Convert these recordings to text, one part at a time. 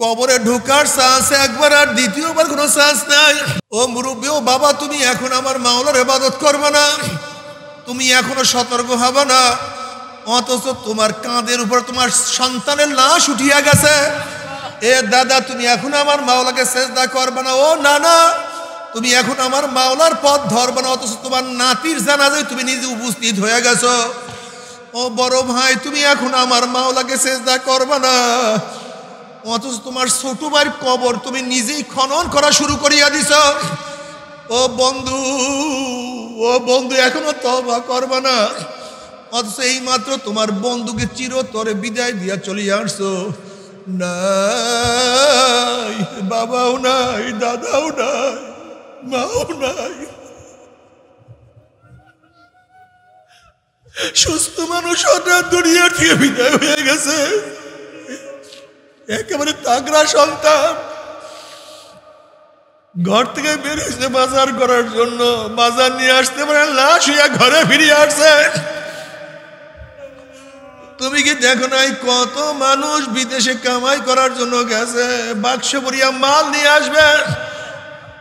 কবরে ঢুকার শ্বাস একবার আর দ্বিতীয়বার কোনো শ্বাস নাই ও মুরব্বী ও বাবা তুমি এখন আমার মাওলার এবাদত করবে না তুমি এখনো সতর্ক হবে না অথচ তোমার কাঁধের উপর তোমার সন্তানের লাশ উঠিয়া গেছে এ দাদা তুমি এখন আমার মাওলাকে শেষদা করবে না ও না না তুমি এখন আমার মাওলার পথ ধরবে না অথচ তোমার নাতির জানা যায় তুমি নিজে উপস্থিত হয়ে গেছো ও বড় ভাই তুমি এখন আমার মাওলাকে চেষ্টা করবে না অথচ তোমার ছোট ভাইয়ের কবর তুমি নিজেই খনন করা শুরু করিয়া দিছ ও বন্ধু ও বন্ধু এখনো তবা করবে না অথচ এই মাত্র তোমার বন্ধুকে চিরতরে বিদায় দিয়া চলিয়া আসছো নাই বাবাও নাই দাদাও নাই মাও নাই সুস্থ মানুষ হঠাৎ দুনিয়া থেকে বিদায় হয়ে গেছে একেবারে তাগড়া সন্তান ঘর থেকে বেরিয়েছে বাজার করার জন্য বাজার নিয়ে আসতে পারে লাশ হইয়া ঘরে ফিরিয়ে আসছে তুমি কি দেখো নাই কত মানুষ বিদেশে কামাই করার জন্য গেছে বাক্স ভরিয়া মাল নিয়ে আসবে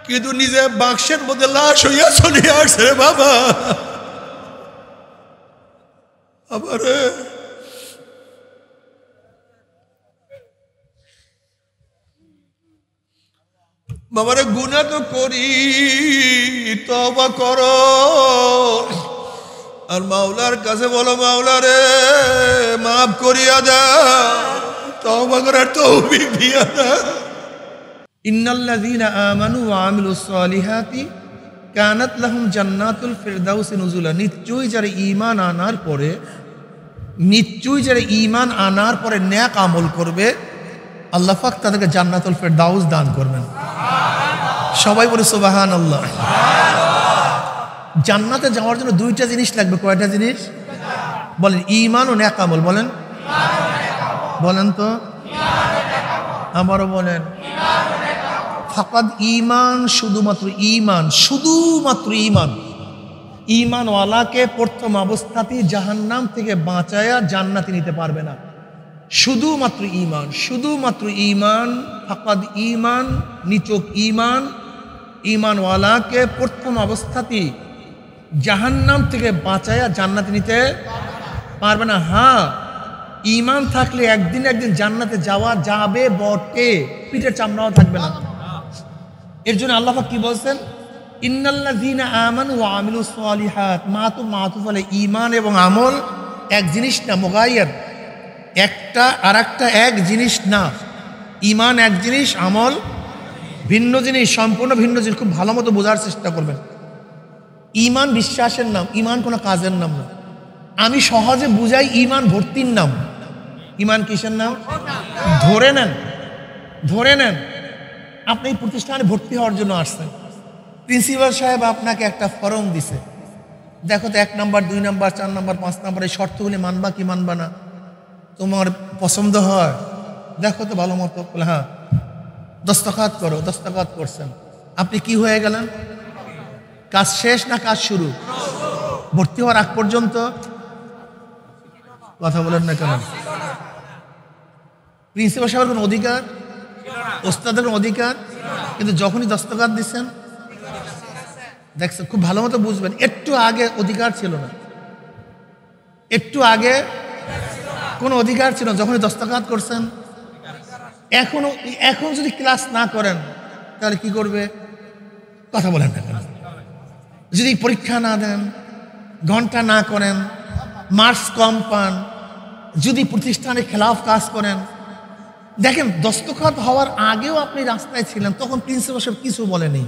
কিন্তু নিজে বাক্সের মধ্যে লাশ হইয়া চলে আসছে বাবা আবার বাবারে গুণা তো করি তবা কর আর মাওলার কাছে বলো মাওলারে মাফ করিয়া দা তবা করার তৌফিক দিয়া দা ইন্নাল্লাযীনা আমানু ওয়া আমিলুস সালিহাতি কানাত লাহুম জান্নাতুল ফিরদাউসি নুজুলা নিশ্চয়ই যারা ঈমান আনার পরে নিশ্চয়ই যারা ঈমান আনার পরে ন্যাক আমল করবে আল্লাহ তাদেরকে জান্নাতুল দাউজ দান করবেন সবাই বলে সুবাহান আল্লাহ জান্নাতে যাওয়ার জন্য দুইটা জিনিস লাগবে কয়টা জিনিস বলেন ইমান ও ন্যাকামল বলেন বলেন তো আমারও বলেন ফাকাদ ইমান শুধুমাত্র ইমান শুধুমাত্র ইমান ইমানওয়ালাকে প্রথম অবস্থাতেই জাহান্নাম থেকে বাঁচায়া জান্নাতে নিতে পারবে না শুধুমাত্র ইমান শুধুমাত্র ইমান ফাকাদ ইমান নিচক ইমান ইমানওয়ালাকে প্রথম অবস্থাতেই জাহান্নাম থেকে বাঁচায়া জান্নাতে নিতে পারবে না হ্যাঁ ইমান থাকলে একদিন একদিন জান্নাতে যাওয়া যাবে বটে পিঠের চামড়াও থাকবে না এর জন্য আল্লাহ কি বলছেন ইন্নাল্লাযীনা আমানু মাতু মাতুফ আলা এবং আমল এক জিনিস না মোগাইয়ার একটা আর একটা এক জিনিস না ইমান এক জিনিস আমল ভিন্ন জিনিস সম্পূর্ণ ভিন্ন জিনিস খুব ভালো মতো বোঝার চেষ্টা করবেন ইমান বিশ্বাসের নাম ইমান কোনো কাজের নাম না আমি সহজে বুঝাই ইমান ভর্তির নাম ইমান কিসের নাম ধরে নেন ধরে নেন আপনি এই প্রতিষ্ঠানে ভর্তি হওয়ার জন্য আসছেন প্রিন্সিপাল সাহেব আপনাকে একটা ফরম দিছে দেখো তো এক নাম্বার দুই নাম্বার চার নাম্বার পাঁচ নাম্বার এই শর্তগুলি মানবা কি মানবা না তোমার পছন্দ হয় দেখো তো ভালো মতো বলে হ্যাঁ দস্তখাত করো দস্তখাত করছেন আপনি কি হয়ে গেলেন কাজ শেষ না কাজ শুরু ভর্তি হওয়ার আগ পর্যন্ত কথা বলেন না কেন প্রিন্সিপাল সাহেবের কোনো অধিকার ওস্তাদের কোনো অধিকার কিন্তু যখনই দস্তখাত দিচ্ছেন দেখছেন খুব ভালো মতো বুঝবেন একটু আগে অধিকার ছিল না একটু আগে কোনো অধিকার ছিল যখন দস্তখাত করছেন এখনও এখন যদি ক্লাস না করেন তাহলে কি করবে কথা বলেন না যদি পরীক্ষা না দেন ঘন্টা না করেন মার্কস কম পান যদি প্রতিষ্ঠানের খেলাফ কাজ করেন দেখেন দস্তখত হওয়ার আগেও আপনি রাস্তায় ছিলেন তখন তিনশো বছর কিছু বলেনি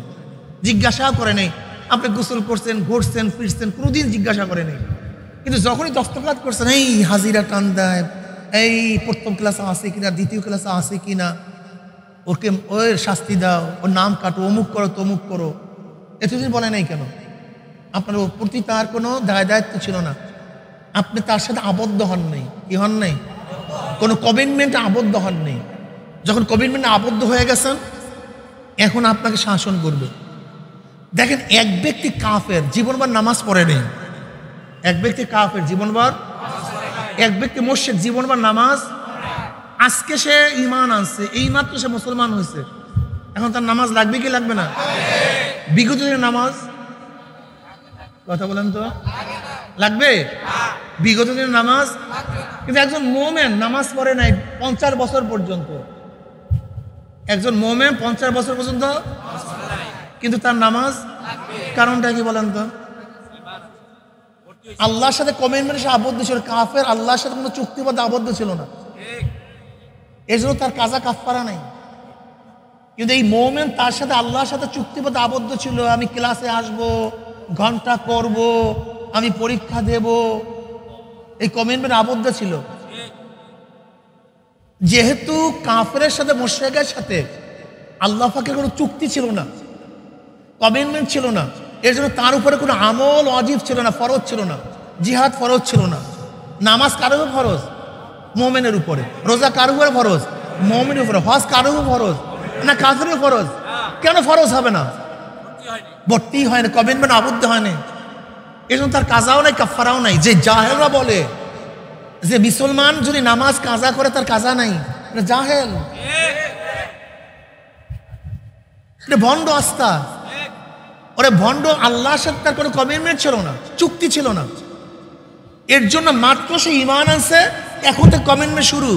জিজ্ঞাসা করে নেই আপনি গোসল করছেন ঘুরছেন ফিরছেন কোনোদিন জিজ্ঞাসা করে নেই কিন্তু যখনই দস্তকাত করছেন এই হাজিরা টান দেয় এই প্রথম ক্লাসে আসে কিনা দ্বিতীয় ক্লাসে আসে কিনা ওকে ওর শাস্তি দাও ওর নাম কাটো অমুক করো তমুক করো এতদিন বলে নাই কেন আপনার ওর প্রতি তার কোনো দায় দায়িত্ব ছিল না আপনি তার সাথে আবদ্ধ হন নাই কি হন নাই কোনো কমিটমেন্টে আবদ্ধ হন নাই যখন কমিটমেন্টে আবদ্ধ হয়ে গেছেন এখন আপনাকে শাসন করবে দেখেন এক ব্যক্তি কাফের জীবনবার নামাজ পড়ে নেই এক ব্যক্তি কাফের জীবনভর এক ব্যক্তি মসজিদ জীবনভর নামাজ আজকে সে ইমান আনছে এই মাত্র সে মুসলমান হয়েছে এখন তার নামাজ লাগবে কি লাগবে না বিগত দিনের নামাজ কথা বলেন তো লাগবে বিগত দিনের নামাজ কিন্তু একজন মোমেন নামাজ পড়ে নাই পঞ্চাশ বছর পর্যন্ত একজন মোমেন পঞ্চাশ বছর পর্যন্ত কিন্তু তার নামাজ কারণটা কি বলেন তো আল্লাহর সাথে কমেন্ট সে আবদ্ধ ছিল কাফের আল্লাহর সাথে কোনো চুক্তিবদ্ধ আবদ্ধ ছিল না এর জন্য তার কাজা পারা নাই কিন্তু এই মোমেন তার সাথে আল্লাহর সাথে চুক্তিবদ্ধ আবদ্ধ ছিল আমি ক্লাসে আসব ঘন্টা করব আমি পরীক্ষা দেব এই কমিটমেন্ট আবদ্ধ ছিল যেহেতু কাফের সাথে মোশেকের সাথে আল্লাহ ফাঁকের কোনো চুক্তি ছিল না কমিটমেন্ট ছিল না এর জন্য তার উপরে কোনো আমল অজীব ছিল না ফরজ ছিল না জিহাদ ফরজ ছিল না নামাজ কারো ফরজ মোমেনের উপরে রোজা কারো উপরে ফরজ মোমেনের উপরে হজ কারো ফরজ না কাজের ফরজ কেন ফরজ হবে না ভর্তি হয় না মানে আবদ্ধ হয় না এই জন্য তার কাজাও নাই কাফারাও নাই যে জাহেলরা বলে যে মুসলমান যদি নামাজ কাজা করে তার কাজা নাই জাহেল এটা ভণ্ড আস্থা ওরা ভণ্ড আল্লাহর সাথে তার কোনো কমিটমেন্ট ছিল না চুক্তি ছিল না এর জন্য মাত্র সে ইমান আনছে এখন তো কমিটমেন্ট শুরু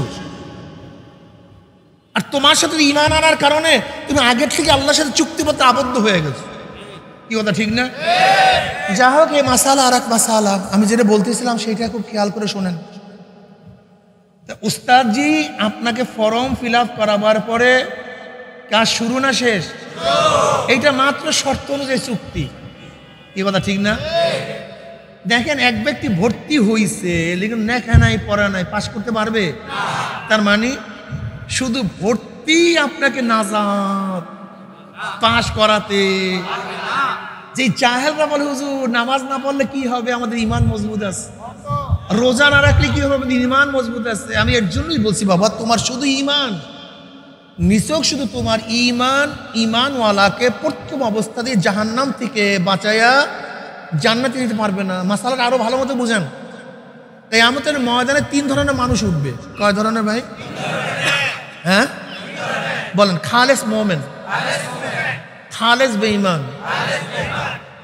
আর তোমার সাথে ইমান আনার কারণে তুমি আগের থেকে আল্লাহর সাথে চুক্তিপত্র আবদ্ধ হয়ে গেছো কি কথা ঠিক না যা হোক এই মাসালা আর এক মাসালা আমি যেটা বলতেছিলাম সেইটা খুব খেয়াল করে শোনেন তা উস্তাদজি আপনাকে ফর্ম ফিল আপ করাবার পরে কাজ শুরু না শেষ এইটা মাত্র শর্ত অনুযায়ী চুক্তি এ কথা ঠিক না দেখেন এক ব্যক্তি ভর্তি হইছে লেকিন দেখা নাই পড়া নাই পাশ করতে পারবে তার মানে শুধু ভর্তি আপনাকে নাজাদ পাশ করাতে যে চাহেলরা বলে হুজুর নামাজ না পড়লে কি হবে আমাদের ইমান মজবুত আছে রোজা না রাখলে কি হবে আমাদের ইমান মজবুত আছে আমি এর জন্যই বলছি বাবা তোমার শুধু ইমান নিচক শুধু তোমার ইমান ইমানওয়ালাকে প্রথম অবস্থাতে জাহান্নাম থেকে বাঁচায়া জান্নাতে নিতে পারবে না মাসালাটা আরও ভালো মতো বুঝেন তাই আমাদের ময়দানে তিন ধরনের মানুষ উঠবে কয় ধরনের ভাই হ্যাঁ বলেন খালেস মোমেন খালেস বেঈমান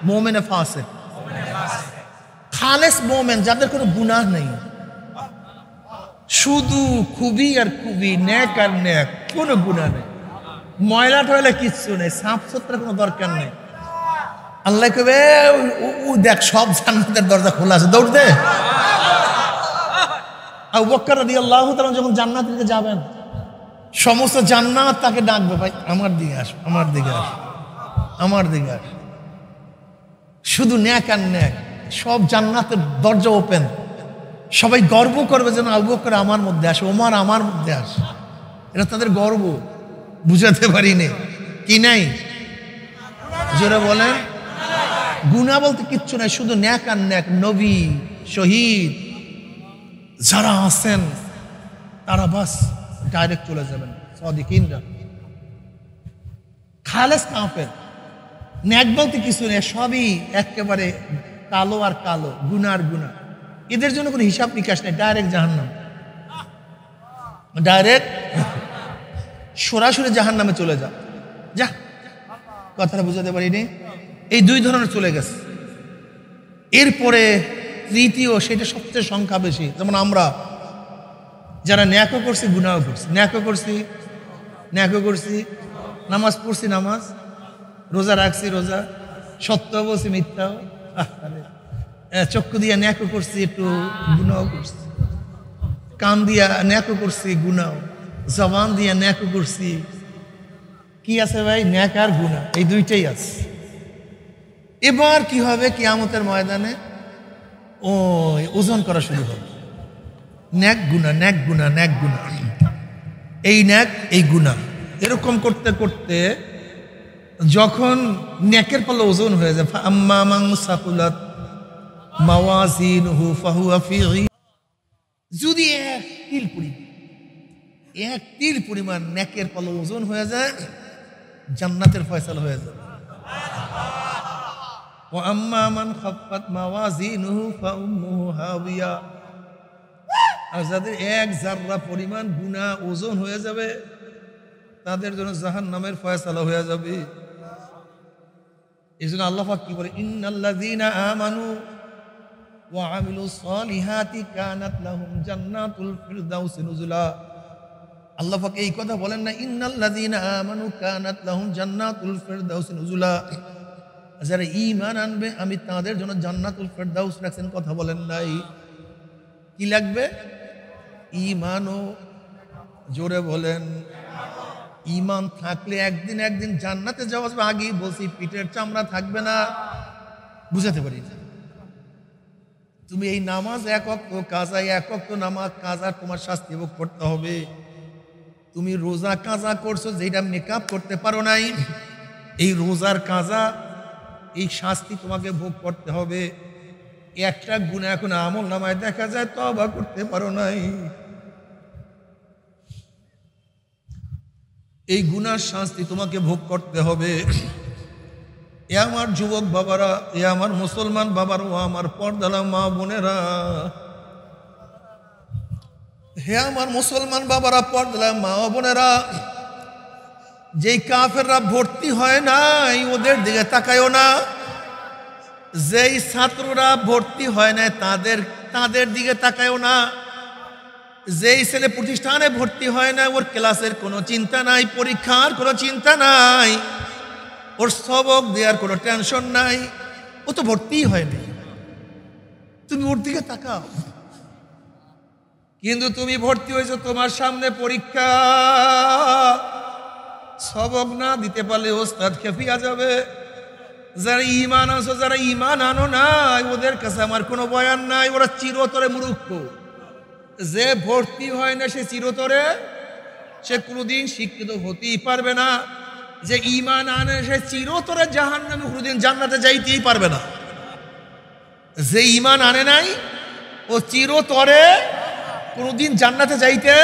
মোমেনে ফাসে খালেস মোমেন যাদের কোনো গুনাহ নেই শুধু খুবই আর খুবই ন্যাক আর ন্যাক কোনো গুণা নেই ময়লা টয়লা কিচ্ছু নেই সাফ সুতরা কোনো দরকার নেই আল্লাহ কবে ও দেখ সব জান্নাতের দরজা খোলা আছে দৌড় দে আর বক্কর রাদি আল্লাহ তারা যখন জান্নাত দিকে যাবেন সমস্ত জান্নাত তাকে ডাকবে ভাই আমার দিকে আস আমার দিকে আস আমার দিকে আস শুধু ন্যাক আর ন্যাক সব জান্নাতের দরজা ওপেন সবাই গর্ব করবে যেন আবু বকর আমার মধ্যে আসে ওমার আমার মধ্যে আসে এটা তাদের গর্ব বুঝাতে পারি নে কি নাই যারা বলেন গুণা বলতে কিচ্ছু নাই শুধু ন্যাক আর ন্যাক নবী শহীদ যারা আছেন তারা বাস ডাইরেক্ট চলে যাবেন সদিকিনরা খালেস কাঁপের ন্যাক বলতে কিছু নেই সবই একেবারে কালো আর কালো গুনার গুণা এদের জন্য কোনো হিসাব নিকাশ নেই ডাইরেক্ট জাহান্নাম ডাইরেক্ট সরাসরি জাহান নামে চলে যা যা কথাটা বুঝাতে পারিনি এই দুই ধরনের চলে গেছে এরপরে তৃতীয় সেটা সবচেয়ে সংখ্যা বেশি যেমন আমরা যারা ন্যাকো করছি গুণাও করছি ন্যাকো করছি ন্যাকো করছি নামাজ পড়ছি নামাজ রোজা রাখছি রোজা সত্য বলছি মিথ্যাও চক্ষু দিয়া ন্যাকো করছি একটু গুণাও করছি কান দিয়া ন্যাকো করছি গুণাও জবান দিয়া ন্যাকো করছি কি আছে ভাই ন্যাক আর গুণা এই দুইটাই আছে এবার কি হবে কিয়ামতের ময়দানে ও ওজন করা শুরু হবে ন্যাক গুণা ন্যাক গুণা ন্যাক গুণা এই ন্যাক এই গুণা এরকম করতে করতে যখন ন্যাকের পালা ওজন হয়ে যায় আম্মা মাং সাকুলাত যদি এক তিল পরিমাণ এক তিল পরিমাণ নেকের পাল্লা ওজন হয়ে যায় জান্নাতের ফয়সাল হয়ে যায় হাবিয়া যাদের এক জাররা পরিমাণ গুণা ওজন হয়ে যাবে তাদের জন্য জাহান নামের ফয়সালা হয়ে যাবে এই জন্য আল্লাহ কি বলে আহ মানুষ وعملوا الصالحات كانت لهم جنات الفردوس نزلا আল্লাহ পাক এই কথা বলেন না ইন্নাল্লাযীনা আমানু কানাত লাহুম জান্নাতুল ফিরদাউস নুজুলা যারা ঈমান আনবে আমি তাদের জন্য জান্নাতুল ফিরদাউস রাখছেন কথা বলেন নাই কি লাগবে ঈমানও জোরে বলেন ঈমান থাকলে একদিন একদিন জান্নাতে যাওয়া যাবে আগেই বলছি পিঠের চামড়া থাকবে না বুঝাতে পারি না তুমি এই নামাজ এক অক্ত কাজা এক অক্ত নামাজ কাজা তোমার শাস্তি ভোগ করতে হবে তুমি রোজা কাজা করছো যেটা মেকআপ করতে পারো নাই এই রোজার কাজা এই শাস্তি তোমাকে ভোগ করতে হবে একটা গুণা এখন আমল নামায় দেখা যায় তবা করতে পারো নাই এই গুণার শাস্তি তোমাকে ভোগ করতে হবে এ আমার যুবক বাবারা এ আমার মুসলমান বাবার ও আমার পর্দালা মা বোনেরা হে আমার মুসলমান বাবারা পর্দালা মা বোনেরা যেই কাফেররা ভর্তি হয় নাই ওদের দিকে তাকায়ও না যেই ছাত্ররা ভর্তি হয় নাই তাদের তাদের দিকে তাকায়ও না যেই ছেলে প্রতিষ্ঠানে ভর্তি হয় না ওর ক্লাসের কোনো চিন্তা নাই পরীক্ষার কোনো চিন্তা নাই ওর সবক দেওয়ার কোনো টেনশন নাই ও তো ভর্তিই হয়নি তুমি ওর দিকে তাকাও কিন্তু তুমি ভর্তি হয়েছো তোমার সামনে পরীক্ষা সবক না দিতে পারলে ওস্তাদ খেপিয়া যাবে যারা ইমান আনছো যারা ইমান আনো নাই ওদের কাছে আমার কোনো বয়ান নাই ওরা চিরতরে মুরুক্ষ যে ভর্তি হয় না সে চিরতরে সে কোনোদিন শিক্ষিত হতেই পারবে না যে ইমান আনে সে চিরতরে জাহান নামে কোনোদিন জান্নাতে যাইতেই পারবে না যে ইমান আনে নাই ও চিরতরে কোনোদিন জান্নাতে যাইতে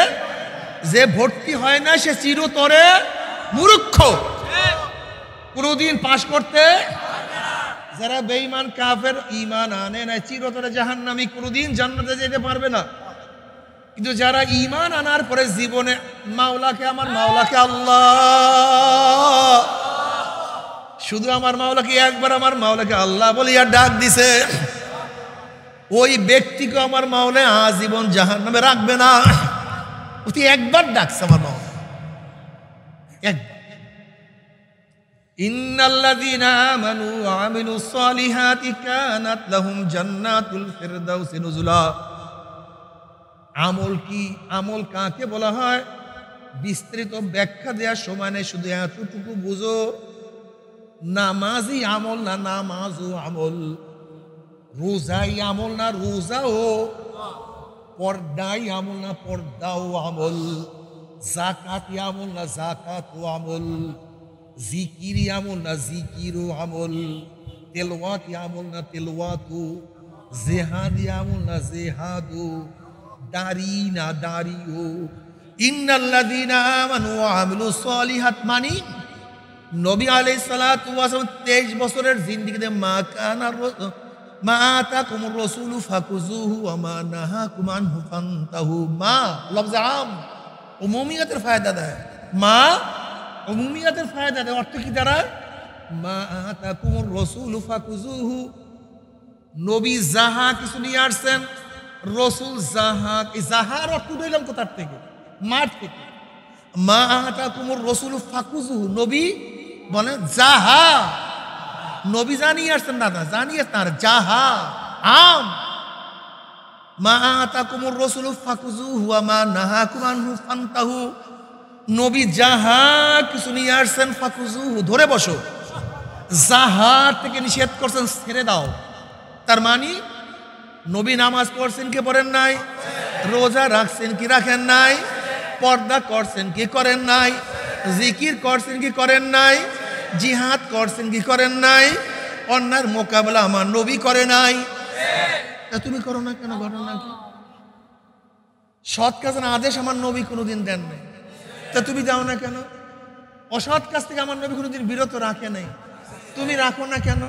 যে ভর্তি হয় না সে চিরতরে মূর্খ কোনোদিন পাশ করতে যারা বেঈমান কাফের ইমান আনে নাই চিরতরে জাহান্নামি কোনোদিন জান্নাতে যেতে পারবে না কিন্তু যারা ইমান আনার পরে জীবনে মাওলাকে আমার মাওলাকে আল্লাহ শুধু আমার মাওলাকে একবার আমার মাওলাকে আল্লাহ বলিয়া ডাক দিছে ওই ব্যক্তিকে আমার মাওলে আজীবন জাহান নামে রাখবে না অতি একবার ডাকছে আমার মাওলা আমিনু সালিহাতি কানাত লাহুম জান্নাতুল ফিরদাউসি নুজুলা আমল কি আমল কাকে বলা হয় বিস্তৃত ব্যাখ্যা দেওয়ার সমানে শুধু এতটুকু বুঝো নামাজই আমল না নামাজও আমল রোজাই আমল না রোজাও পর্দাই আমল না পর্দাও আমল জাকাতি আমল না জাকাতও আমল জিকিরি আমল না জিকিরও আমল তেলওয়াতি আমল না তেলওয়াতু জেহাদি আমল না জেহাদু দাঁড়ি না দাঁড়িও মানে নবী আলাই সালাম তেইশ বছরের জিন্দিগিতে মা কানা মা তা কুমুর রসুল ফাকুজু আমা নাহা কুমান হুকান্তাহু মা লফজা আম উমুমিয়াতের ফায়দা দেয় মা উমুমিয়াতের ফায়দা দেয় অর্থ কি তারা মা তা কুমুর রসুল ফাকুজুহু নবী যাহা কিছু নিয়ে আসছেন রসুল জাহাদ জাহার অর্থ উঠাইলাম কোথার থেকে মাঠ থেকে মা আহাটা কুমুর রসুল ফাকুজু নবী বলে জাহা নবী জানিয়ে আসছেন দাদা জানিয়ে আসছেন আর জাহা আম মা আহাতা কুমুর রসুল ফাকুজু হুয়া মা নাহা কুমান হু ফান্তাহু নবী জাহা কিছু নিয়ে আসছেন ফাকুজু ধরে বসো জাহার থেকে নিষেধ করছেন ছেড়ে দাও তার মানে নবী নামাজ পড়ছেন কি পড়েন নাই রোজা রাখছেন কি রাখেন নাই পর্দা করছেন কি করেন নাই জিকির করছেন কি করেন নাই জিহাদ করছেন কি করেন নাই অন্যার মোকাবেলা আমার নবী করে নাই তুমি করো না কেন ঘটনা কি সৎ কাজের আদেশ আমার নবী কোনোদিন দেন নাই তা তুমি যাও না কেন অসৎ কাজ থেকে আমার নবী কোনোদিন বিরত রাখে নাই তুমি রাখো না কেন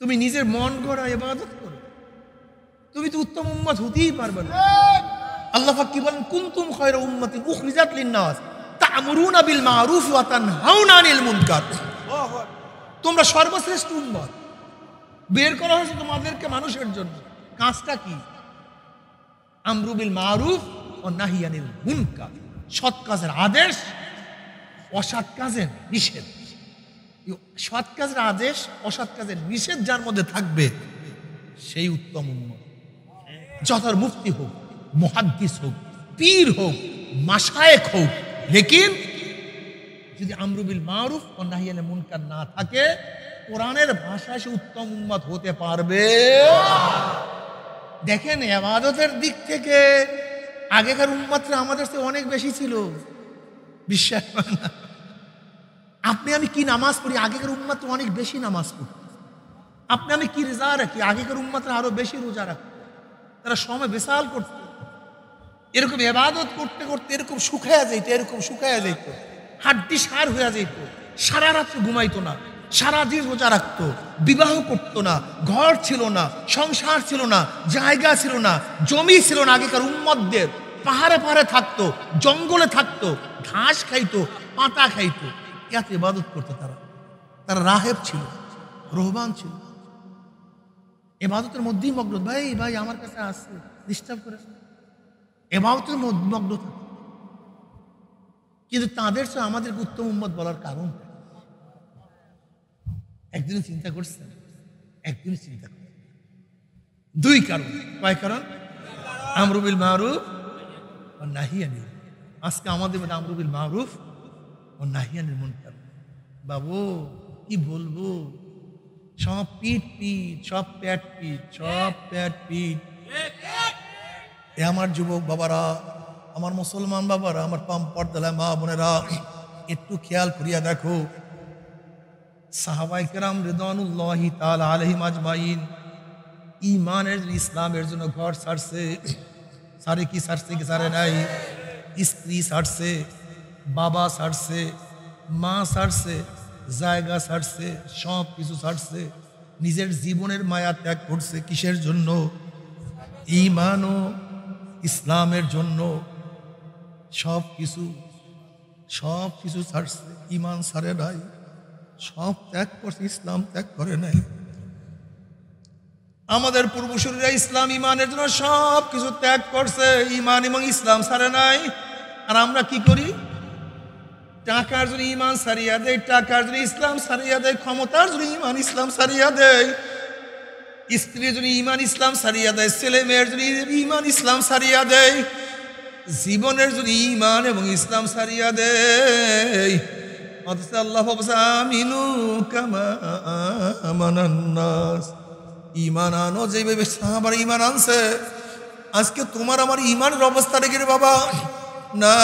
তুমি নিজের মন গড়া এবাদত করো তুমি তো উত্তম উম্মত হতেই পারবে না আল্লাহ কি বলেন কুন্তুম খয়রা উম্মতি উখরিজাত লিন্নাস তা'মুরুনা বিল মারুফ আনিল মুনকার তোমরা সর্বশ্রেষ্ঠ উন্মত বের করা হয়েছে তোমাদেরকে মানুষের জন্য কাজটা কি আমরুবিল মারুফ ও নাহিয়ানিল মুনকার সৎ কাজের আদেশ অসৎ কাজের নিষেধ সৎ কাজের আদেশ অসৎ কাজের নিষেধ যার মধ্যে থাকবে সেই উত্তম যথার মুক্তি হোক মহাদ্দিস হোক পীর হোক মাসায়েক হোক লেকিন যদি আমরুবিল মারুফ ও নাহিয়ালে মুনকার না থাকে কোরআনের ভাষায় সে উত্তম উন্মত হতে পারবে দেখেন এবাদতের দিক থেকে আগেকার উন্মাত্রা আমাদের সে অনেক বেশি ছিল বিশ্বাস আপনি আমি কি নামাজ পড়ি আগেকার উম্মাত অনেক বেশি নামাজ পড়ি আপনি আমি কি রেজা রাখি আগেকার উম্মাতরা আরো বেশি রোজা রাখি তারা সময় বিশাল করত এরকম এবাদত করতে করতে এরকম শুকায়া যাইতো এরকম শুকায়া যাইতো হাড্ডি সার হয়ে যাইতো সারা রাত্রে ঘুমাইতো না সারাদিন রোজা রাখতো বিবাহ করতো না ঘর ছিল না সংসার ছিল না জায়গা ছিল না জমি ছিল না আগেকার উম্মতদের পাহাড়ে পাহাড়ে থাকতো জঙ্গলে থাকতো ঘাস খাইতো পাতা খাইতো কেত ইবাদত করতো তারা তারা রাহেব ছিল রোহবান ছিল এবাদতের মধ্যেই মগ্ন ভাই ভাই আমার কাছে আসছে ডিস্টার্ব করে এবাদতের মধ্যে মগ্ন থাকে কিন্তু তাঁদের সে আমাদের উত্তম উম্মত বলার কারণ একদিন চিন্তা করছেন একদিন চিন্তা করছেন দুই কারণ কয় কারণ আমরুবিল মারুফ ও নাহিয়ানি আজকে আমাদের মধ্যে আমরুবিল মারুফ ও নাহিয়ানির মন বাবু কি বলবো সব পিঠ পিঠ সব প্যাট পিঠ সব প্যাট পিঠ এ আমার যুবক বাবারা আমার মুসলমান বাবারা আমার পাম পর্দালায় মা বোনেরা একটু খেয়াল করিয়া দেখো সাহাবাই কেরাম রেদানুল্লাহি তাল আলহিম আজমাইন ইমানের ইসলামের জন্য ঘর সারছে সারে কি সারছে কি সারে নাই স্ত্রী সারছে বাবা সারছে মা ছাড়ছে জায়গা ছাড়ছে সব কিছু ছাড়ছে নিজের জীবনের মায়া ত্যাগ করছে কিসের জন্য ইমান ও ইসলামের জন্য সব কিছু সব কিছু ছাড়ছে ইমান সারে নাই সব ত্যাগ করছে ইসলাম ত্যাগ করে নাই আমাদের পূর্বসূরীরা ইসলাম ইমানের জন্য সব কিছু ত্যাগ করছে ইমান এবং ইসলাম সারে নাই আর আমরা কি করি টাকার যদি ইমান সারিয়া দেয় টাকার যদি ইসলাম সারিয়া দেয় ক্ষমতার যদি ইমান ইসলাম সারিয়া দেয় স্ত্রী যদি ইমান ইসলাম সারিয়া দেয় ছেলে মেয়ের যদি ইমান ইসলাম সারিয়া দেয় জীবনের যদি ইমান এবং ইসলাম সারিয়া দেয় অথচ আল্লাহ আমিনু ইমান আনো যেভাবে সাহাবার ইমান আনছে আজকে তোমার আমার ইমানের অবস্থা রেখে বাবা না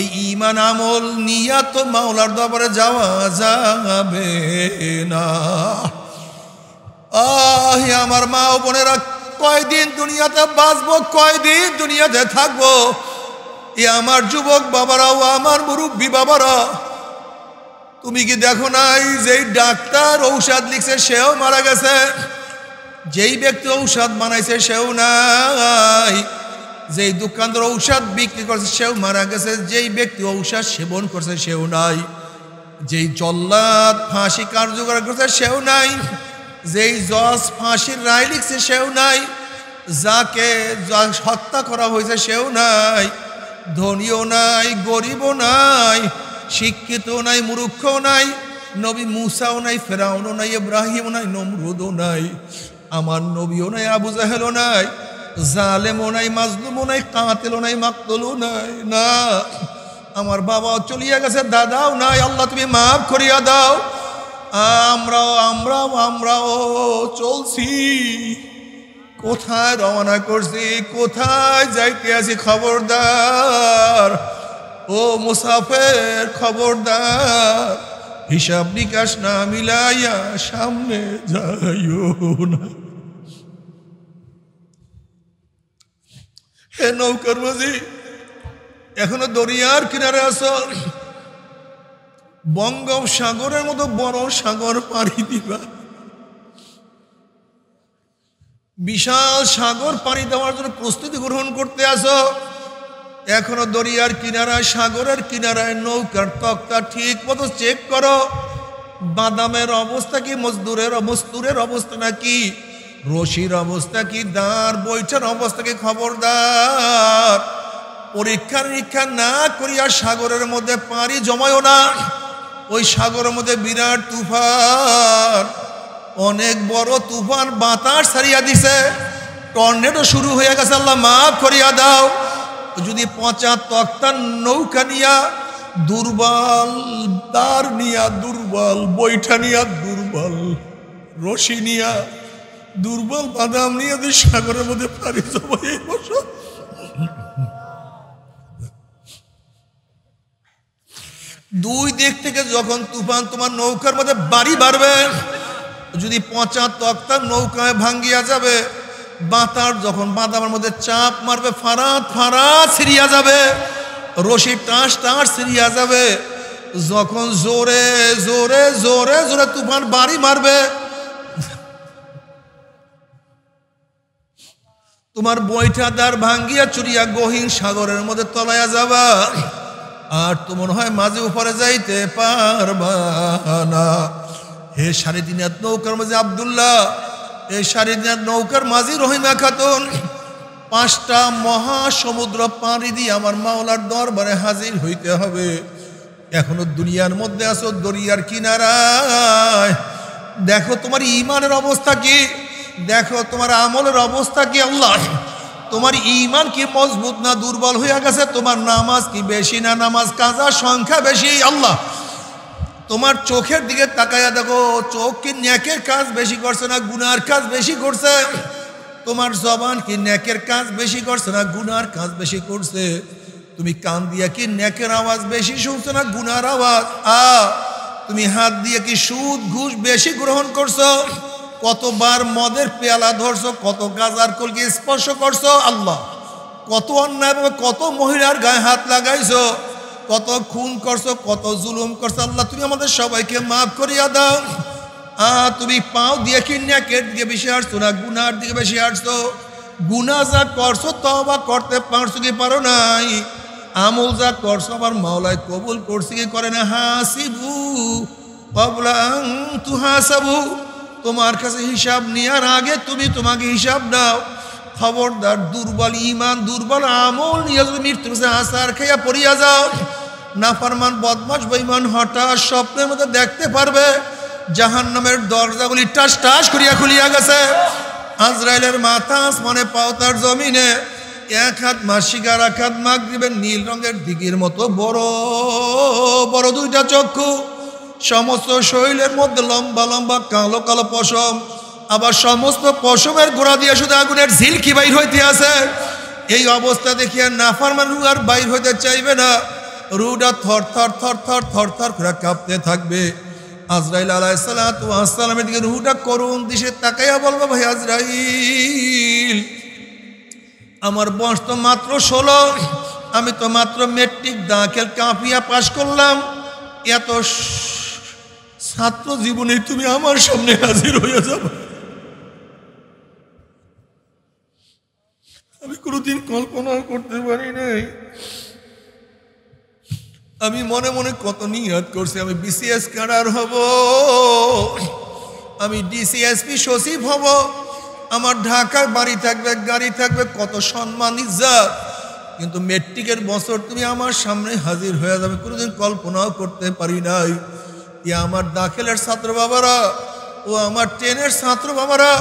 এই ইমান আমল নিয়া তো মাওলার দরবারে যাওয়া যাবে না আহ আমার মা ও বোনেরা কয়দিন দুনিয়াতে বাঁচবো কয়দিন দুনিয়াতে থাকবো এ আমার যুবক বাবারাও আমার মুরব্বী বাবারা তুমি কি দেখো নাই যেই ডাক্তার ঔষধ লিখছে সেও মারা গেছে যেই ব্যক্তি ঔষধ মানাইছে সেও নাই যেই দোকানদার ঔষধ বিক্রি করছে সেও মারা গেছে যেই ব্যক্তি ঔষধ সেবন করছে সেও নাই যেই জল্লাদ ফাঁসি কার্যকর করছে সেও নাই যেই জজ ফাঁসির রায় লিখছে সেও নাই যাকে হত্যা করা হয়েছে সেও নাই ধনীও নাই গরিবও নাই শিক্ষিত নাই মূর্খ নাই নবী মুসাও নাই ফেরাউনও নাই ইব্রাহিম নাই নমরুদও নাই আমার নবীও নাই আবু জাহেলও নাই জালেমও নাই মাজলুমও নাই কাঁতেলও নাই মাকতলও নাই না আমার বাবাও চলিয়া গেছে দাদাও নাই আল্লাহ তুমি মাফ করিয়া দাও আমরাও আমরাও আমরাও চলছি কোথায় রওনা করছি কোথায় যাইতে আছি খবরদার ও মুসাফের খবরদার হিসাব নিকাশ না মিলাইয়া সামনে যাইও না এ নৌকার মাঝি এখনো দরিয়ার কিনারে আস বঙ্গোপসাগরের মতো বড় সাগর পাড়ি দিবা বিশাল সাগর পাড়ি দেওয়ার জন্য প্রস্তুতি গ্রহণ করতে আস এখনো দরিয়ার কিনারায় সাগরের কিনারায় নৌকার তক্তা ঠিক মতো চেক করো বাদামের অবস্থা কি মজদুরের মস্তুরের অবস্থা নাকি রশির অবস্থা কি দাঁড় বৈঠার অবস্থা কি খবরদার পরীক্ষা নিরীক্ষা না করিয়া সাগরের মধ্যে পানি জমায়ও না ওই সাগরের মধ্যে বিরাট তুফান অনেক বড় তুফান বাতাস ছাড়িয়া দিছে টর্নেডো শুরু হয়ে গেছে আল্লাহ মাফ করিয়া দাও যদি পচা তক্তার নৌকা নিয়া দুর্বল দার নিয়া দুর্বল বৈঠা নিয়া দুর্বল রশি নিয়া দুর্বল বাদাম নিয়ে যদি সাগরের মধ্যে পারি দেবো বস দুই দিক থেকে যখন তুফান তোমার নৌকার মধ্যে বাড়ি বাড়বে যদি পচা তক্তা নৌকায় ভাঙ্গিয়া যাবে বাতার যখন বাদামের মধ্যে চাপ মারবে ফারাত ফারাত ছিড়িয়া যাবে রশি টাঁস টাঁস ছিড়িয়া যাবে যখন জোরে জোরে জোরে জোরে তুফান বাড়ি মারবে তোমার বইটা দ্বার ভাঙ্গিয়া চুরিয়া গহীন সাগরের মধ্যে তলায়া যাবা আর তোমার হয় মাঝে উপরে যাইতে পারবা না হে সাড়ে তিন নৌকার মাঝে আবদুল্লাহ এ সাড়ে তিন নৌকার মাঝে রহিমা খাতুন পাঁচটা মহাসমুদ্র পাড়ি দিয়ে আমার মাওলার দরবারে হাজির হইতে হবে এখনো দুনিয়ার মধ্যে আসো দরিয়ার কিনারায় দেখো তোমার ইমানের অবস্থা কি দেখো তোমার আমলের অবস্থা কি আল্লাহ তোমার ইমান কি মজবুত না দুর্বল হইয়া গেছে তোমার নামাজ কি বেশি না নামাজ কাজার সংখ্যা বেশি আল্লাহ তোমার চোখের দিকে তাকাইয়া দেখো চোখ কি ন্যাকের কাজ বেশি করছে না গুনার কাজ বেশি করছে তোমার জবান কি ন্যাকের কাজ বেশি করছে না গুনার কাজ বেশি করছে তুমি কান দিয়া কি ন্যাকের আওয়াজ বেশি শুনছো না গুনার আওয়াজ আ তুমি হাত দিয়ে কি সুদ ঘুষ বেশি গ্রহণ করছো কতবার মদের পেয়ালা ধরছো কত গাজার কলকে স্পর্শ করছো আল্লাহ কত অন্যায় কত মহিলার গায়ে হাত লাগাইছো কত খুন করছো কত জুলুম করছো আল্লাহ তুমি আমাদের সবাইকে মাফ করিয়া দাও আ তুমি পাও দিয়ে কিনিয়া কেট দিকে বেশি আসছো না গুনার দিকে বেশি হাঁটছো গুনা যা করছো তবা করতে পারছো কি পারো নাই আমল যা করছো আমার মাওলায় কবুল করছি কি করে না হাসিবু কবলা হাসাবু তোমার কাছে হিসাব নেওয়ার আগে তুমি তোমাকে হিসাব দাও খবরদার দুর্বল ইমান দুর্বল আমল নিয়ে যদি মৃত্যুর আসার খেয়া পড়িয়া যাও নাফারমান বদমাস বৈমান হঠাৎ স্বপ্নের মতো দেখতে পারবে জাহান নামের দরজাগুলি টাস টাস করিয়া খুলিয়া গেছে আজরাইলের মাথা আসমানে পাওতার জমিনে এক হাত মাসিকার এক হাত মাগরিবের নীল রঙের দিঘির মতো বড় বড় দুইটা চক্ষু সমস্ত শরীরের মধ্যে লম্বা লম্বা কালো কালো পশম আবার সমস্ত পশমের গোড়া দিয়ে শুধু আগুনের ঝিলকি বাইর হইতে আছে এই অবস্থা দেখিয়া নাফারমান রু আর বাইর হইতে চাইবে না রুটা থর থর থর থর থর থর করে কাঁপতে থাকবে আজরাইল আলাইসালামের দিকে রুটা করুন দিশে তাকাইয়া বলবো ভাই আজরাইল আমার বয়স তো মাত্র ষোলো আমি তো মাত্র মেট্রিক দাঁকেল কাঁপিয়া পাশ করলাম এত ছাত্র জীবনে তুমি আমার সামনে হাজির হইয়া যাব আমি কোনোদিন কল্পনা করতে পারি নাই আমি মনে মনে কত নিহাত করছি আমি বিসিএস ক্যাডার হব আমি ডিসিএসপি সচিব হব আমার ঢাকার বাড়ি থাকবে গাড়ি থাকবে কত সম্মান ইজ্জাত কিন্তু মেট্রিকের বছর তুমি আমার সামনে হাজির হয়ে যাবে কোনোদিন কল্পনাও করতে পারি নাই এ আমার দাখিলের ছাত্র বাবারা ও আমার টেনের ছাত্র বাবারা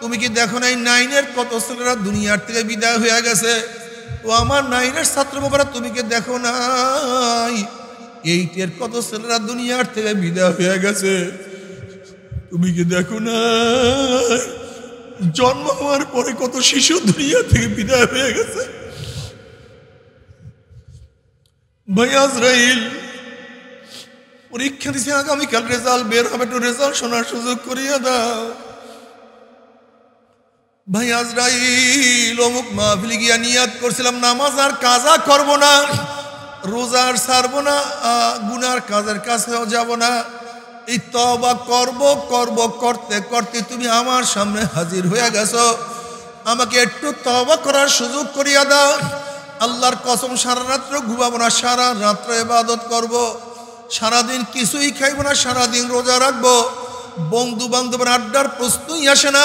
তুমি কি দেখো নাই নাইনের কত ছেলেরা দুনিয়ার থেকে বিদায় হয়ে গেছে ও আমার নাইনের ছাত্র বাবারা তুমি কি দেখো নাই এইটের কত ছেলেরা দুনিয়ার থেকে বিদায় হয়ে গেছে তুমি কি দেখো না জন্ম হওয়ার পরে কত শিশু দুনিয়া থেকে বিদায় হয়ে গেছে ভাইয়াজ রাইল পরীক্ষা দিছে আগামীকাল রেজাল্ট বের হবে একটু রেজাল্ট শোনার সুযোগ করিয়া দাও ভাই আজরাইল অমুক মাহফিল গিয়া নিয়াদ করছিলাম নামাজ আর কাজা করব না রোজা আর সারবো না গুনার কাজের কাছেও যাব না এই তবা করব করব করতে করতে তুমি আমার সামনে হাজির হয়ে গেছো আমাকে একটু তবা করার সুযোগ করিয়া দাও আল্লাহর কসম সারা রাত্র ঘুমাবো না সারা রাত্র এবাদত করবো সারাদিন কিছুই খাইব না সারাদিন রোজা রাখবো বন্ধু বান্ধবের আড্ডার প্রশ্নই আসে না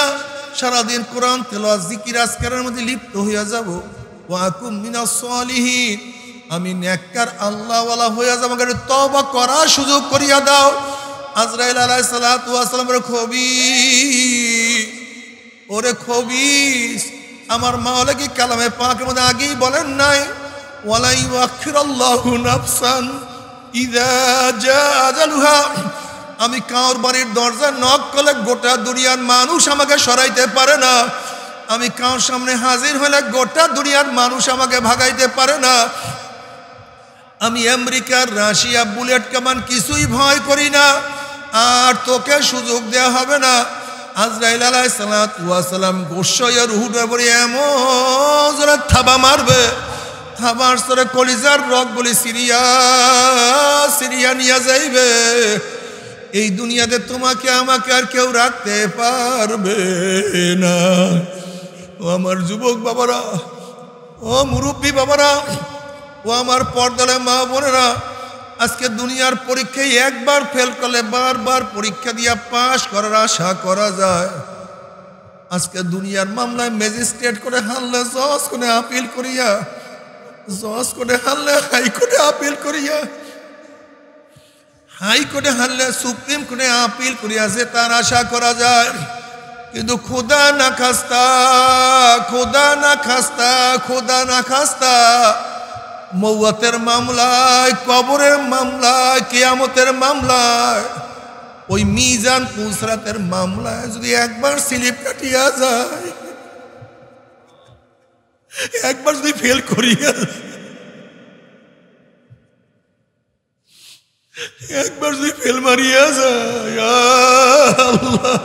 সারাদিন কোরআন তেল জিকির আজকারের মধ্যে লিপ্ত হইয়া যাব ওয়াকুম মিনাসলিহীন আমি ন্যাক্কার আল্লাহওয়ালা হইয়া যাবো কারণ তবা করার সুযোগ করিয়া দাও আজরাইল আলাই সালাতামের খবি ওরে খবি আমার মা হলে কি কালামে পাকের মধ্যে আগেই বলেন নাই ওয়ালাই ওয়াক্ষির আল্লাহ নাফসান আমি কাঁর বাড়ির দরজা নখ করলে গোটা দুনিয়ার মানুষ আমাকে সরাইতে পারে না আমি কাঁর সামনে হাজির হলে গোটা দুনিয়ার মানুষ আমাকে ভাগাইতে পারে না আমি আমেরিকার রাশিয়া বুলেট কেমন কিছুই ভয় করি না আর তোকে সুযোগ দেওয়া হবে না আজরাইল আলাই সালাম গোসাইয়ার হুটে পড়ে এমন থাবা মারবে আমার স্তরে কলিজার রক বলি সিরিয়া সিরিয়া নিয়ে যাইবে এই দুনিয়াতে তোমাকে আমাকে আর কেউ রাখতে পারবে না ও আমার যুবক বাবারা ও মুরব্বী বাবারা ও আমার পর্দলে মা বোনেরা আজকে দুনিয়ার পরীক্ষায় একবার ফেল করলে বারবার পরীক্ষা দিয়া পাশ করার আশা করা যায় আজকে দুনিয়ার মামলায় ম্যাজিস্ট্রেট করে হানলে জজ করে আপিল করিয়া জজ কোর্টে হারলে হাইকোর্টে আপিল করিয়া হাইকোর্টে হারলে সুপ্রিম কোর্টে আপিল করিয়া যে তার আশা করা যায় কিন্তু খোদা না খাস্তা খোদা না খাস্তা খোদা না খাস্তা মৌয়াতের মামলায় কবরের মামলায় কেয়ামতের মামলায় ওই মিজান পুসরাতের মামলায় যদি একবার স্লিপ কাটিয়া যায় একবার যদি ফেল করি একবার যদি ফেল মারিয়া যায় আল্লাহ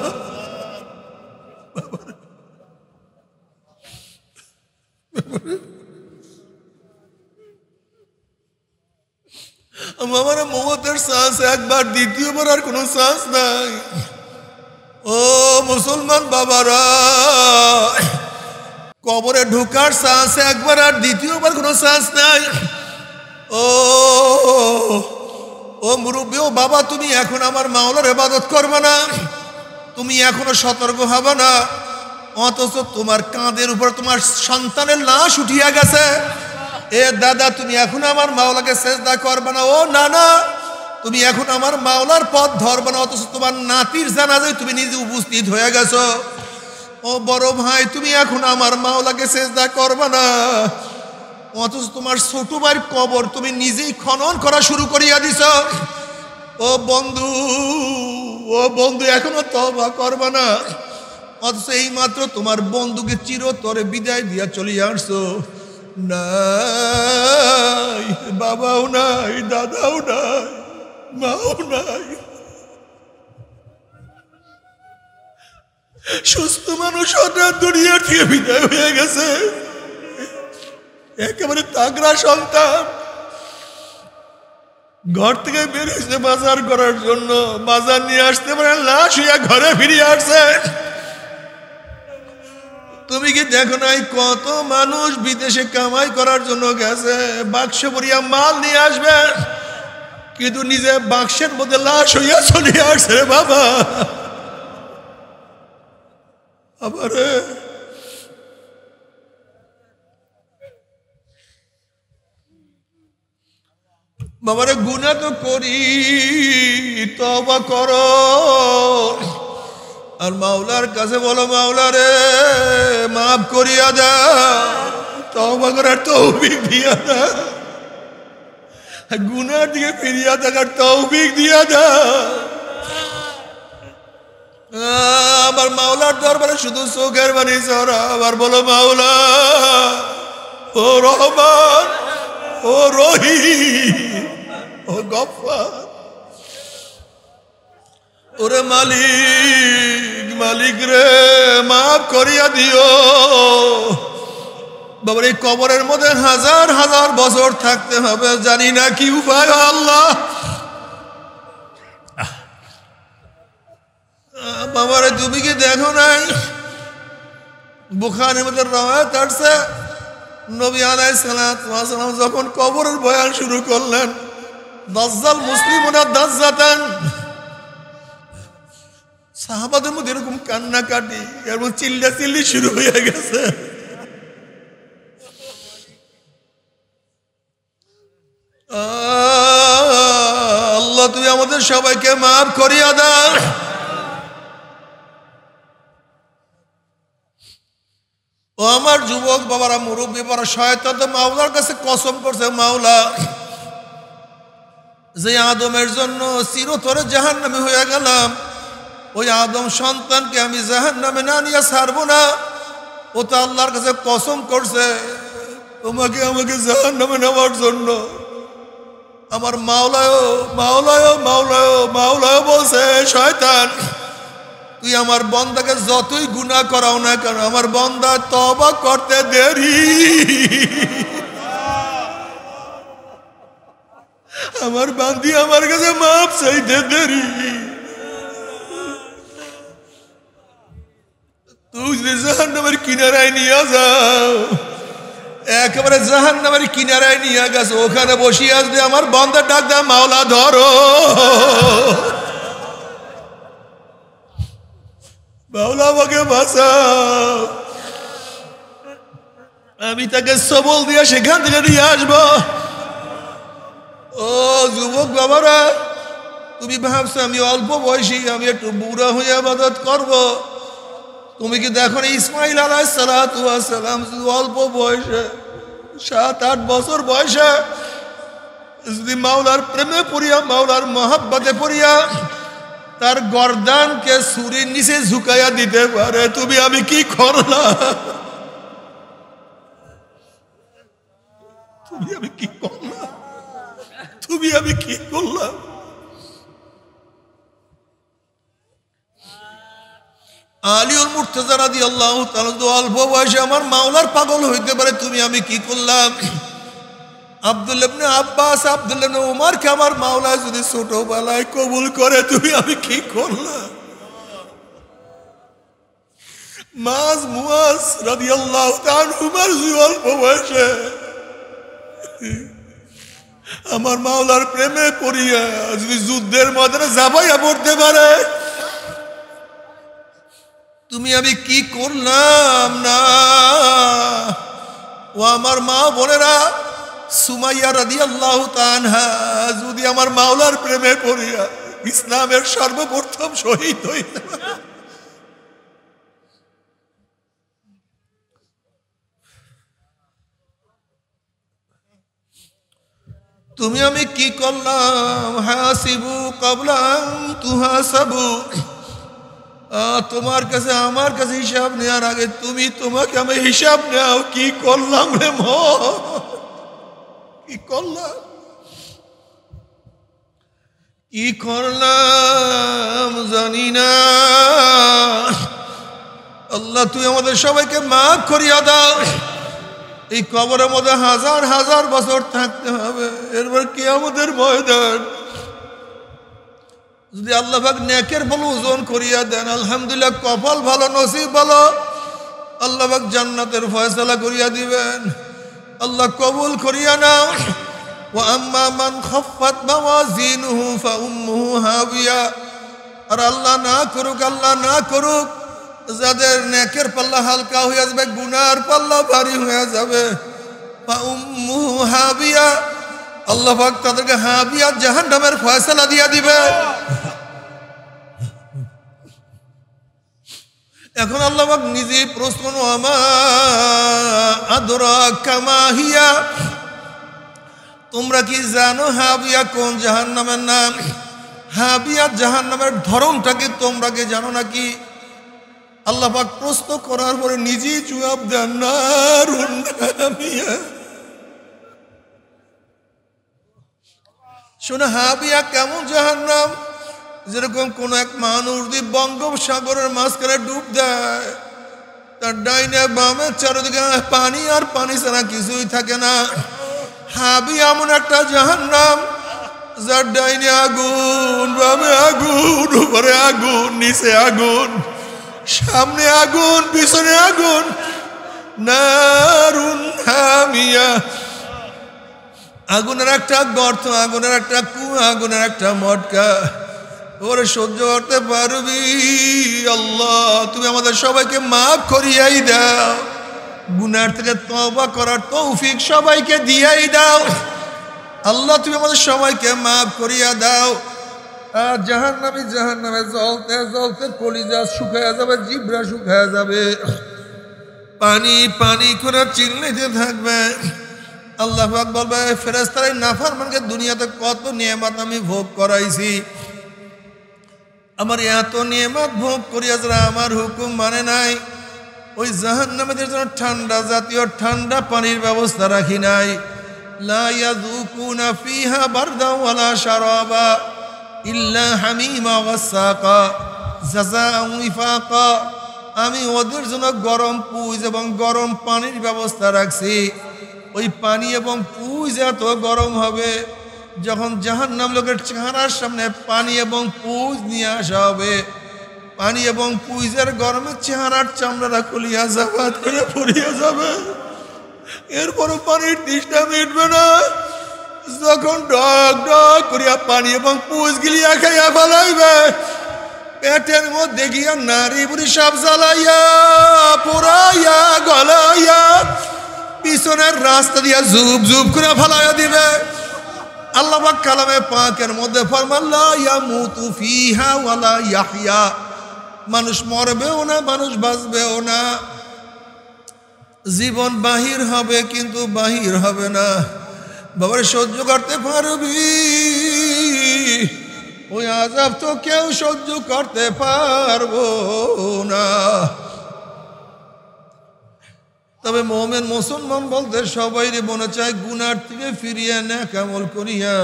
আমার মমতার শ্বাস একবার দ্বিতীয়বার আর কোনো শ্বাস নাই ও মুসলমান বাবারা কবরে ঢুকার শ্বাস একবার আর দ্বিতীয়বার কোনো শ্বাস নাই ও ও মুরব্বী ও বাবা তুমি এখন আমার মাওলার এবাদত করবে না তুমি এখনো সতর্ক হবে না অথচ তোমার কাঁধের উপর তোমার সন্তানের লাশ উঠিয়া গেছে এ দাদা তুমি এখন আমার মাওলাকে চেষ্টা করবে না ও না না তুমি এখন আমার মাওলার পথ ধরবে না অথচ তোমার নাতির জানা যায় তুমি নিজে উপস্থিত হয়ে গেছো ও বড় ভাই তুমি এখন আমার মাওলাকে সেজদা করবা না অথচ তোমার ছোট ভাইয়ের কবর তুমি নিজেই খনন করা শুরু করিয়া দিছ ও বন্ধু ও বন্ধু এখনো তবা করবা না অথচ এই মাত্র তোমার বন্ধুকে চিরতরে বিদায় দিয়া চলিয়া আসছো নাই বাবাও নাই দাদাও নাই মাও নাই সুস্থ মানুষ হঠাৎ দুনিয়া থেকে বিদায় হয়ে গেছে একেবারে তাগড়া সন্তান ঘর থেকে বেরিয়েছে বাজার করার জন্য বাজার নিয়ে আসতে পারে লাশ হইয়া ঘরে ফিরে আসছে তুমি কি দেখো নাই কত মানুষ বিদেশে কামাই করার জন্য গেছে বাক্স ভরিয়া মাল নিয়ে আসবে কিন্তু নিজে বাক্সের মধ্যে লাশ হইয়া চলিয়ে আসছে বাবা আমারে বাবারে গুণা তো করি তবা কর আর মাওলার কাছে বলো মাওলারে মাফ করিয়া দা তবা করার তৌফিক দিয়া দা গুনার দিকে ফিরিয়া থাকার তৌফিক দিয়া দা আমার মাওলার দরবারে শুধু চোখের বাড়ি চড়া আবার বলো মাওলা ও রহমান ও রহি ও গফা ওরে মালিক মালিক রে মাফ করিয়া দিও বাবার এই কবরের মধ্যে হাজার হাজার বছর থাকতে হবে জানি না কি উপায় আল্লাহ বাবারে তুমি কি দেখো নাই বুখানের মধ্যে রায় কাটছে নবী আলাই সালাম যখন কবরের বয়ান শুরু করলেন দশজাল মুসলিম ওনার দাজ্জাতান সাহাবাদের মধ্যে এরকম কান্নাকাটি এরকম চিল্লা চিল্লি শুরু হয়ে গেছে আল্লাহ তুমি আমাদের সবাইকে মাফ করিয়া দাও ও আমার যুবক বাবারা মুরব্বী বাবারা শয়তান তো মাওলার কাছে কসম করছে মাওলা যে আদমের জন্য চিরতরে জাহান নামে হয়ে গেলাম ওই আদম সন্তানকে আমি জাহান নামে না নিয়ে ছাড়বো না ও তো আল্লাহর কাছে কসম করছে তোমাকে আমাকে জাহান নামে নেওয়ার জন্য আমার মাওলায় মাওলায় মাওলায় মাওলায় বলছে শয়তান তুই আমার বন্দাকে যতই গুণা করাও না কেন আমার বন্দা তবা করতে দেরি আমার বান্দি আমার কাছে মাপ চাইতে দেরি তুই কিনারায় নিয়ে যাও একেবারে কিনারায় ওখানে বসিয়ে আমার বন্ধ ডাক দা মাওলা ধরো مولا با که امیت امی تک صبول دیشه گندگی نیاش با او زبوک باباره تو بی بحبس امی آلپو بایشه امی اتو بوره و یه عبادت با تو بی که داخل اسماعیل علیه الصلاة و سلام زبو آلپو بایشه شاعت آت باسر بایشه از دی مولا رو مولار پوریم مولا তার গরদানকে সুরির নিচে ঝুঁকাইয়া দিতে পারে তুমি আমি কি করলা তুমি আমি কি করলাম তুমি আমি কি করলাম আলিউল মুর্তজা রাদি অল্প বয়সে আমার মাওলার পাগল হইতে পারে তুমি আমি কি করলাম আবদুল্লাবনে আব্বাস আবদুল্লাবনে উমারকে আমার মাওলা যদি ছোটবেলায় কবুল করে তুমি আমি কি করলাম মাজ মুয়াস রাদিয়াল্লাহ তার উমার অল্প বয়সে আমার মাওলার প্রেমে পড়িয়া যদি যুদ্ধের ময়দানে যাবাইয়া পড়তে পারে তুমি আমি কি করলাম না ও আমার মা বোনেরা যদি আমার মাওলার প্রেমে পড়িয়া ইসলামের সর্বপ্রথম শহীদ তুমি আমি কি করলাম হাসিবু হ্যাঁ, কবলাম তুহা সাবু তোমার কাছে আমার কাছে হিসাব নেওয়ার আগে তুমি তোমাকে আমি হিসাব নেও কি করলাম রে মা কি করলাম কি করলাম জানি না আল্লাহ তুই আমাদের সবাইকে মাফ করিয়া দাও এই কবরের মধ্যে হাজার হাজার বছর থাকতে হবে এরপর কি আমাদের ময়দান যদি আল্লাহ নেকের বলো ওজন করিয়া দেন আলহামদুলিল্লাহ কপাল ভালো নসিব ভালো আল্লাহ পাক জান্নাতের ফয়সলা করিয়া দিবেন আল্লাহ কবুল করিয়া নাও واما من خفت موازينه فامه هاويه আর আল্লাহ না করুক আল্লাহ না করুক যাদের নেকের পাল্লা হালকা হয়ে যাবে গুনার পাল্লা ভারী হয়ে যাবে হাবিয়া আল্লাহ পাক তাদেরকে হাবিয়া জাহান নামের ফয়সলা দিয়া দিবে এখন আল্লাহ পাক নিজেই প্রশ্ন আমার তোমরা কি জানো হাবিয়া কোন জাহান নামের নাম হাবিয়া জাহান নামের ধরনটাকে তোমরা কি জানো নাকি আল্লাহ প্রশ্ন করার পরে নিজেই জবাব দেন না শোনো হাবিয়া কেমন নাম যেরকম কোন এক মানুষ দ্বীপ বঙ্গোপসাগরের মাঝখানে ডুব দেয় তার ডাইনে বামে চারিদিকে পানি আর পানি ছাড়া কিছুই থাকে না হাবি এমন একটা নাম যার ডাইনে আগুন বামে আগুন উপরে আগুন নিচে আগুন সামনে আগুন পিছনে আগুন নারুন হামিয়া আগুনের একটা গর্ত আগুনের একটা কুয়া আগুনের একটা মটকা ওরে সহ্য করতে পারবি আল্লাহ তুমি আমাদের সবাইকে মাফ করিয়াই দাও গুনার থেকে তবা করার তৌফিক সবাইকে দিয়াই দাও আল্লাহ তুমি আমাদের সবাইকে মাফ করিয়া দাও আর জাহান নামে জাহান নামে জলতে জলতে কলিজা শুকায়া যাবে জিব্রা শুকায়া যাবে পানি পানি করে চিল্লিতে থাকবে আল্লাহ বলবে ফেরেস্তারাই নাফার মানকে দুনিয়াতে কত নিয়ামত আমি ভোগ করাইছি আমার এত নিয়মত ভোগ করিয়া যারা আমার হুকুম মানে নাই ওই জাহান নামেদের জন্য ঠান্ডা জাতীয় ঠান্ডা পানির ব্যবস্থা রাখি নাই আমি ওদের জন্য গরম পুজ এবং গরম পানির ব্যবস্থা রাখছি ওই পানি এবং পুজ এত গরম হবে যখন নাম লোকের চেহারার সামনে পানি এবং পুজ নিয়ে আসা হবে পানি এবং পুজের গরমে চেহারার চামড়া খুলিয়া যাবে করে পড়িয়া যাবে এরপরও পানির তৃষ্ণা মিটবে না যখন ডক ডক করিয়া পানি এবং পুজ গিলিয়া খাইয়া ফেলাইবে পেটের মধ্যে গিয়া নারী বুড়ি সাপ জ্বালাইয়া পোড়াইয়া গলাইয়া পিছনের রাস্তা দিয়া জুপ জুপ করে ফেলাইয়া দিবে আল্লাহ পাক কালামে পাকের মধ্যে ফরমাল্লা ইয়া মুতু ফিহা মানুষ মরবেও না মানুষ বাঁচবেও না জীবন বাহির হবে কিন্তু বাহির হবে না বাবার সহ্য করতে পারবি ওই আজাব তো কেউ সহ্য করতে পারবো না তবে মোমেন মুসলমান বলতে সবাইরে মনে চায় গুনার থেকে ফিরিয়া নে কামল করিয়া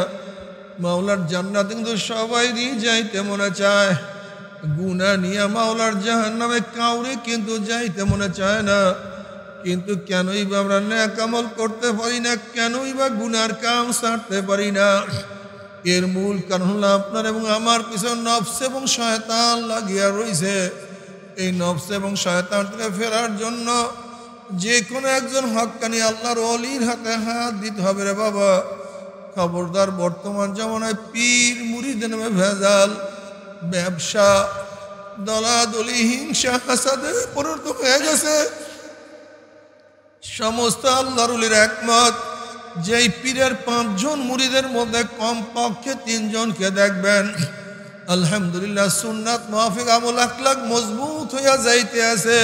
মাওলার জান্নাত কিন্তু সবাই দিয়ে যাইতে মনে চায় গুনা নিয়ে মাওলার জাহান নামে কাউরে কিন্তু যাইতে মনে চায় না কিন্তু কেনই বা আমরা ন্যা কামল করতে পারি না কেনই বা গুনার কাম সারতে পারি না এর মূল কারণ হলো আপনার এবং আমার পিছন নফস এবং শয়তান লাগিয়া রয়েছে এই নফস এবং শয়তান থেকে ফেরার জন্য যে কোনো একজন হকানি আল্লাহর অলির হাতে হাত দিতে হবে রে বাবা খবরদার বর্তমান জমানায় পীর মুড়িদের নামে ভেজাল ব্যবসা দলাদলি হিংসা হাসাদে পরিণত হয়ে গেছে সমস্ত আল্লাহরুলির একমত যেই পীরের পাঁচজন মুড়িদের মধ্যে কমপক্ষে তিনজনকে দেখবেন আলহামদুলিল্লাহ সুন্নাত মাহফিক আমল আখলাক মজবুত হইয়া যাইতে আছে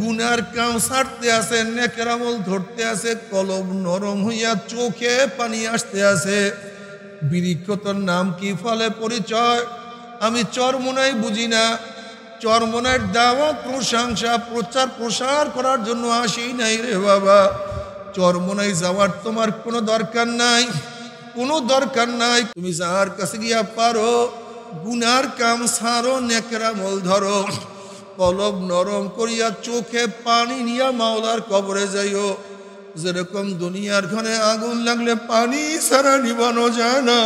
গুনার কাম ছাড়তে আসে নেকেরামল ধরতে আসে কলম নরম হইয়া চোখে পানি আসতে আসে বিরিক্ষতর নাম কি ফলে পরিচয় আমি চরমোনাই বুঝি না চরমোনার দাওয়াত প্রশংসা প্রচার প্রসার করার জন্য আসি নাই রে বাবা চরমোনাই যাওয়ার তোমার কোনো দরকার নাই কোনো দরকার নাই তুমি যার কাছে গিয়া পারো গুনার কাম সারো নেকেরামল ধরো কলব নরম করিয়া চোখে পানি নিয়া মাওলার কবরে যাইও যেরকম দুনিয়ার ঘরে আগুন লাগলে পানি সারা নিবানো যায় না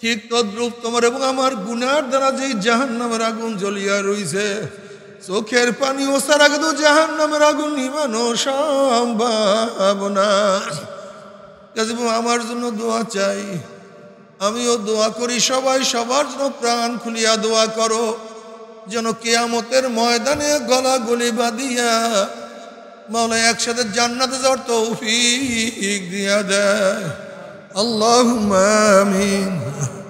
ঠিক তদ্রুপ তোমার এবং আমার গুনার দ্বারা যে জাহান নামের আগুন জ্বলিয়া রইছে চোখের পানি ও সারা কিন্তু জাহান নামের আগুন নিবানো সম্ভব না আমার জন্য দোয়া চাই আমিও দোয়া করি সবাই সবার জন্য প্রাণ খুলিয়া দোয়া করো যেন কেয়ামতের ময়দানে গলা গলি বাঁধিয়া মাওলা একসাথে জান্নাতে যাওয়ার তৌফিক দিয়া দেয় আল্লাহ আমিন